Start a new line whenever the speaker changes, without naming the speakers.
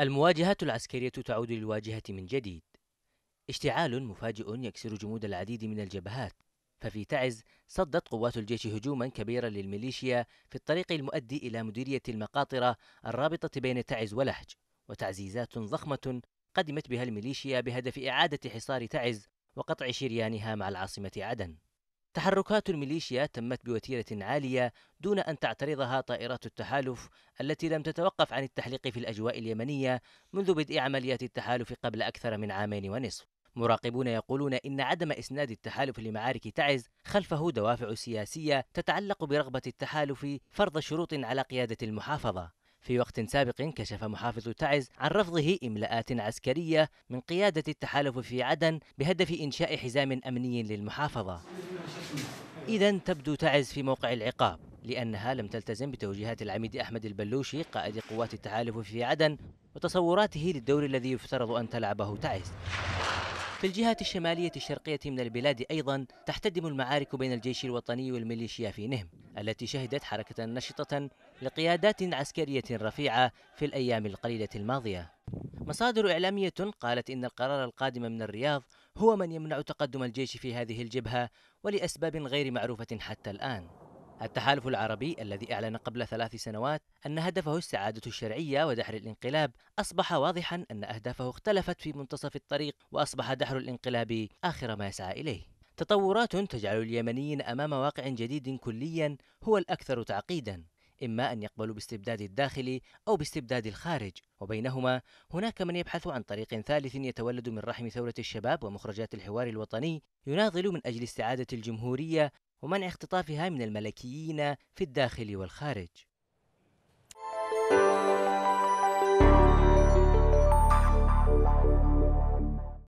المواجهات العسكرية تعود للواجهة من جديد. اشتعال مفاجئ يكسر جمود العديد من الجبهات، ففي تعز صدت قوات الجيش هجوما كبيرا للميليشيا في الطريق المؤدي إلى مديرية المقاطرة الرابطة بين تعز ولهج، وتعزيزات ضخمة قدمت بها الميليشيا بهدف إعادة حصار تعز وقطع شريانها مع العاصمة عدن. تحركات الميليشيا تمت بوتيرة عالية دون أن تعترضها طائرات التحالف التي لم تتوقف عن التحليق في الأجواء اليمنية منذ بدء عمليات التحالف قبل أكثر من عامين ونصف. مراقبون يقولون إن عدم إسناد التحالف لمعارك تعز خلفه دوافع سياسية تتعلق برغبة التحالف فرض شروط على قيادة المحافظة. في وقت سابق كشف محافظ تعز عن رفضه إملاءات عسكرية من قيادة التحالف في عدن بهدف إنشاء حزام أمني للمحافظة. إذا تبدو تعز في موقع العقاب لأنها لم تلتزم بتوجيهات العميد أحمد البلوشي قائد قوات التحالف في عدن وتصوراته للدور الذي يفترض أن تلعبه تعز في الجهة الشمالية الشرقية من البلاد أيضا تحتدم المعارك بين الجيش الوطني والميليشيا في نهم التي شهدت حركة نشطة لقيادات عسكرية رفيعة في الأيام القليلة الماضية مصادر إعلامية قالت إن القرار القادم من الرياض هو من يمنع تقدم الجيش في هذه الجبهة ولأسباب غير معروفة حتى الآن. التحالف العربي الذي أعلن قبل ثلاث سنوات أن هدفه السعادة الشرعية ودحر الانقلاب أصبح واضحا أن أهدافه اختلفت في منتصف الطريق وأصبح دحر الانقلاب آخر ما يسعى إليه. تطورات تجعل اليمنيين أمام واقع جديد كليا هو الأكثر تعقيدا إما أن يقبلوا باستبداد الداخلي أو باستبداد الخارج وبينهما هناك من يبحث عن طريق ثالث يتولد من رحم ثورة الشباب ومخرجات الحوار الوطني يناضل من أجل استعادة الجمهورية ومنع اختطافها من الملكيين في الداخل والخارج